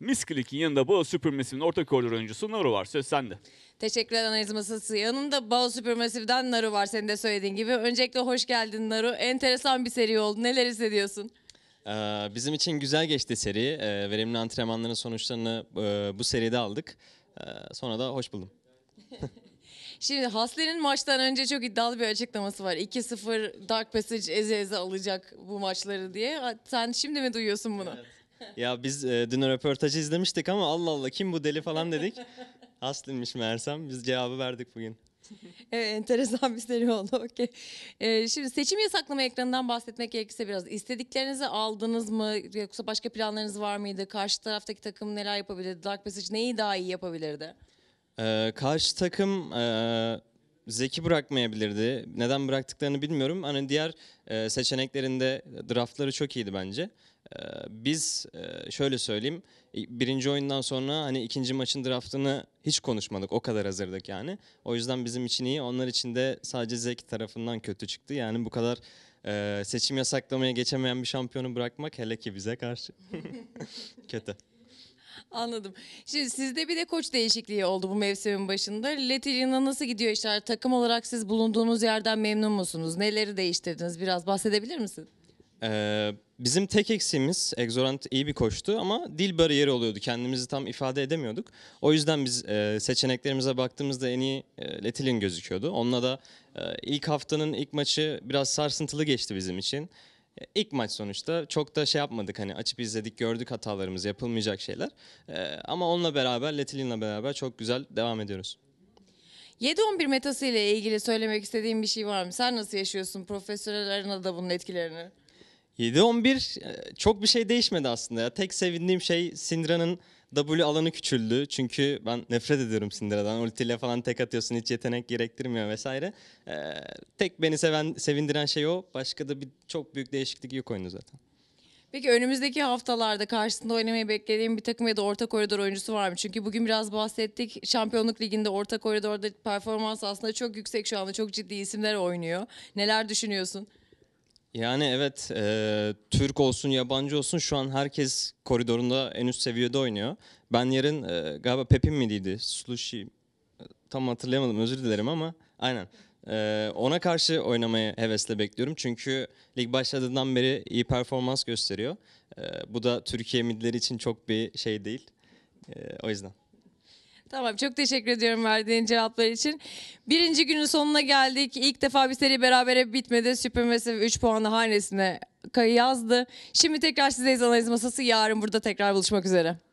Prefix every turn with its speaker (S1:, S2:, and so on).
S1: Misklik'in yanında Boğa Supermassive'in orta koridor oyuncusu Naru var. Söz sende.
S2: Teşekkürler analiz masası. Yanımda Boğa Supermassive'den Naru var senin de söylediğin gibi. Öncelikle hoş geldin Naru. Enteresan bir seri oldu. Neler hissediyorsun?
S1: Ee, bizim için güzel geçti seri. Ee, verimli antrenmanların sonuçlarını e, bu seride aldık. Ee, sonra da hoş buldum.
S2: Şimdi Hasler'in maçtan önce çok iddialı bir açıklaması var. 2-0 Dark Passage eze eze alacak bu maçları diye. Sen şimdi mi duyuyorsun bunu? Evet
S1: ya biz e, dün röportajı izlemiştik ama Allah Allah kim bu deli falan dedik. Aslinmiş meğersem biz cevabı verdik bugün.
S2: evet, enteresan bir seri oldu. Okey. Ee, şimdi seçim yasaklama ekranından bahsetmek gerekirse biraz istediklerinizi aldınız mı? Yoksa başka planlarınız var mıydı? Karşı taraftaki takım neler yapabilirdi? Dark Passage neyi daha iyi yapabilirdi?
S1: Ee, karşı takım e, Zeki bırakmayabilirdi. Neden bıraktıklarını bilmiyorum. Hani diğer e, seçeneklerinde draftları çok iyiydi bence. E, biz e, şöyle söyleyeyim. Birinci oyundan sonra hani ikinci maçın draftını hiç konuşmadık. O kadar hazırdık yani. O yüzden bizim için iyi. Onlar için de sadece Zeki tarafından kötü çıktı. Yani bu kadar e, seçim yasaklamaya geçemeyen bir şampiyonu bırakmak hele ki bize karşı kötü.
S2: Anladım. Şimdi sizde bir de koç değişikliği oldu bu mevsimin başında. Letilya'na nasıl gidiyor işler? Takım olarak siz bulunduğunuz yerden memnun musunuz? Neleri değiştirdiniz? Biraz bahsedebilir misin?
S1: Ee, bizim tek eksiğimiz Exorant iyi bir koştu ama dil bariyeri oluyordu. Kendimizi tam ifade edemiyorduk. O yüzden biz e, seçeneklerimize baktığımızda en iyi e, Letilin gözüküyordu. Onunla da e, ilk haftanın ilk maçı biraz sarsıntılı geçti bizim için. E, ilk maç sonuçta çok da şey yapmadık hani açıp izledik gördük hatalarımız yapılmayacak şeyler. Ee, ama onunla beraber Letilin'le beraber çok güzel devam ediyoruz.
S2: 7-11 metası ile ilgili söylemek istediğim bir şey var mı? Sen nasıl yaşıyorsun profesyonel arenada bunun etkilerini?
S1: 7-11 e, çok bir şey değişmedi aslında ya. Tek sevindiğim şey Syndra'nın W alanı küçüldü. Çünkü ben nefret ediyorum Syndra'dan. Ultiyle falan tek atıyorsun hiç yetenek gerektirmiyor vesaire. Ee, tek beni seven, sevindiren şey o. Başka da bir çok büyük değişiklik yok oyunu zaten.
S2: Peki önümüzdeki haftalarda karşısında oynamayı beklediğim bir takım ya da orta koridor oyuncusu var mı? Çünkü bugün biraz bahsettik. Şampiyonluk Ligi'nde orta koridorda performans aslında çok yüksek şu anda. Çok ciddi isimler oynuyor. Neler düşünüyorsun?
S1: Yani evet e, Türk olsun yabancı olsun şu an herkes koridorunda en üst seviyede oynuyor. Ben yarın e, galiba Pepin miydi? Slushi e, tam hatırlayamadım özür dilerim ama aynen. E, ona karşı oynamayı hevesle bekliyorum. Çünkü lig başladığından beri iyi performans gösteriyor. E, bu da Türkiye midleri için çok bir şey değil. E, o yüzden.
S2: Tamam çok teşekkür ediyorum verdiğin cevaplar için. Birinci günün sonuna geldik. İlk defa bir seri berabere bitmedi. Supermassive 3 puanı hanesine yazdı. Şimdi tekrar size analiz masası yarın burada tekrar buluşmak üzere.